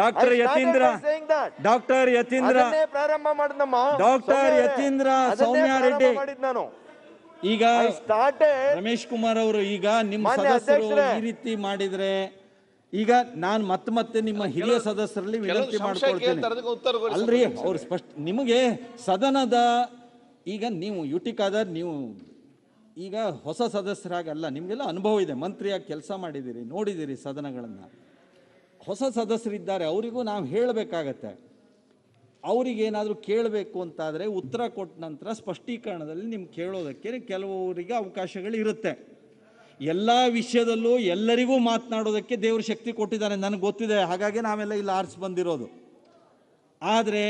doctor Yathindra doctor Yathindra ಪ್ರಾರಂಭ ಮಾಡಿದ್ doctor Yathindra ಸೌಮ್ಯ ರೆಡ್ಡಿ ನಾನು ಈಗ ರಮೇಶ್ ಕುಮಾರ್ ಅವರು ಈಗ ನಿಮ್ಮ ಸದಸ್ಯರು ಈ ರೀತಿ ಮಾಡಿದ್ರೆ ಈಗ ನಾನು ಮತ್ತೆ ಮತ್ತೆ ನಿಮ್ಮ ಹಿರಿಯ ಸದಸ್ಯರಲ್ಲಿ ವಿನಂತಿ ಮಾಡ್ಕೊಳ್ತೇನೆ ಅಲ್ರಿ ಅವ್ರು ಸ್ಪಷ್ಟ ನಿಮಗೆ ಸದನದ ಈಗ ನೀವು ಯುಟಿಕಾದರ್ ನೀವು ಈಗ ಹೊಸ ಸದಸ್ಯರಾಗಲ್ಲ ನಿಮಗೆಲ್ಲ ಅನುಭವ ಇದೆ ಮಂತ್ರಿಯಾಗಿ ಕೆಲಸ ಮಾಡಿದ್ದೀರಿ ನೋಡಿದ್ದೀರಿ ಸದನಗಳನ್ನು ಹೊಸ ಸದಸ್ಯರಿದ್ದಾರೆ ಅವರಿಗೂ ನಾವು ಹೇಳಬೇಕಾಗತ್ತೆ ಅವರಿಗೇನಾದರೂ ಕೇಳಬೇಕು ಅಂತಾದರೆ ಉತ್ತರ ಕೊಟ್ಟ ನಂತರ ಸ್ಪಷ್ಟೀಕರಣದಲ್ಲಿ ನಿಮ್ಗೆ ಕೇಳೋದಕ್ಕೆ ಕೆಲವರಿಗೆ ಅವಕಾಶಗಳು ಇರುತ್ತೆ ಎಲ್ಲ ವಿಷಯದಲ್ಲೂ ಎಲ್ಲರಿಗೂ ಮಾತನಾಡೋದಕ್ಕೆ ದೇವರು ಶಕ್ತಿ ಕೊಟ್ಟಿದ್ದಾನೆ ನನಗೆ ಗೊತ್ತಿದೆ ಹಾಗಾಗಿ ನಾವೆಲ್ಲ ಇಲ್ಲಿ ಆರಿಸಿ ಬಂದಿರೋದು ಆದರೆ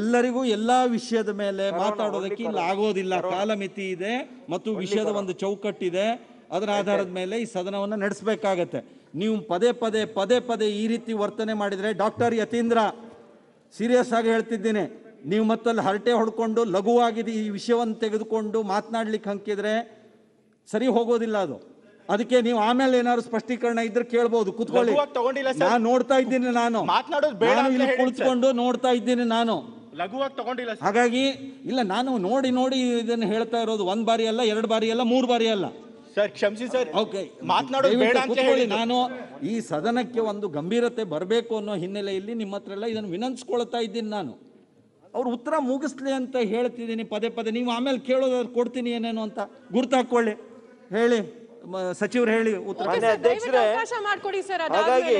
ಎಲ್ಲರಿಗೂ ಎಲ್ಲ ವಿಷಯದ ಮೇಲೆ ಮಾತಾಡೋದಕ್ಕೆ ಇಲ್ಲಿ ಆಗೋದಿಲ್ಲ ಕಾಲಮಿತಿ ಇದೆ ಮತ್ತು ವಿಷಯದ ಒಂದು ಚೌಕಟ್ಟಿದೆ ಅದರ ಆಧಾರದ ಮೇಲೆ ಈ ಸದನವನ್ನು ನಡೆಸಬೇಕಾಗತ್ತೆ ನೀವು ಪದೇ ಪದೇ ಪದೇ ಪದೇ ಈ ರೀತಿ ವರ್ತನೆ ಮಾಡಿದರೆ ಡಾಕ್ಟರ್ ಯತೀಂದ್ರ ಸೀರಿಯಸ್ ಆಗಿ ಹೇಳ್ತಿದ್ದೀನಿ ನೀವು ಮತ್ತಲ್ಲಿ ಹರಟೆ ಹೊಡ್ಕೊಂಡು ಲಘುವಾಗಿ ಈ ವಿಷಯವನ್ನು ತೆಗೆದುಕೊಂಡು ಮಾತನಾಡ್ಲಿಕ್ಕೆ ಹಂಕಿದ್ರೆ ಸರಿ ಹೋಗೋದಿಲ್ಲ ಅದು ಅದಕ್ಕೆ ನೀವು ಆಮೇಲೆ ಏನಾದ್ರು ಸ್ಪಷ್ಟೀಕರಣ ಇದ್ರೆ ಕೇಳಬಹುದು ಕುತ್ಕೊಳ್ಳಿ ನಾನು ನೋಡ್ತಾ ಇದ್ದೀನಿ ನಾನು ಇಲ್ಲಿ ಕುಳಿತುಕೊಂಡು ನೋಡ್ತಾ ಇದ್ದೀನಿ ನಾನು ಲಘುವಾಗಿ ತಗೊಂಡಿಲ್ಲ ಹಾಗಾಗಿ ಇಲ್ಲ ನಾನು ನೋಡಿ ನೋಡಿ ಇದನ್ನು ಹೇಳ್ತಾ ಇರೋದು ಒಂದ್ ಬಾರಿ ಅಲ್ಲ ಎರಡು ಬಾರಿ ಅಲ್ಲ ಮೂರು ಬಾರಿ ಅಲ್ಲ ಸರ್ ಕ್ಷಮಿಸಿ ಸರ್ ಓಕೆ ಮಾತನಾಡೋದು ಬೇಡ ಅಂತ ಹೇಳಿ ನಾನು ಈ ಸದನಕ್ಕೆ ಒಂದು ಗಂಭೀರತೆ ಬರಬೇಕು ಅನ್ನೋ ಹಿನ್ನೆಲೆಯಲ್ಲಿ ನಿಮ್ಮ ಹತ್ರ ಎಲ್ಲ ಇದನ್ನು ವಿನಂತಿಸ್ಕೊಳ್ತಾ ಇದ್ದೀನಿ ನಾನು ಅವ್ರು ಉತ್ತರ ಮುಗಿಸ್ಲಿ ಅಂತ ಹೇಳ್ತಿದ್ದೀನಿ ಪದೇ ಪದೇ ನೀವು ಆಮೇಲೆ ಕೇಳೋದಾದ್ರು ಕೊಡ್ತೀನಿ ಏನೇನು ಅಂತ ಗುರ್ತು ಹಾಕೊಳ್ಳಿ ಹೇಳಿ ಸಚಿವರು ಹೇಳಿ ಉತ್ತರ ಹಾಗಾಗಿ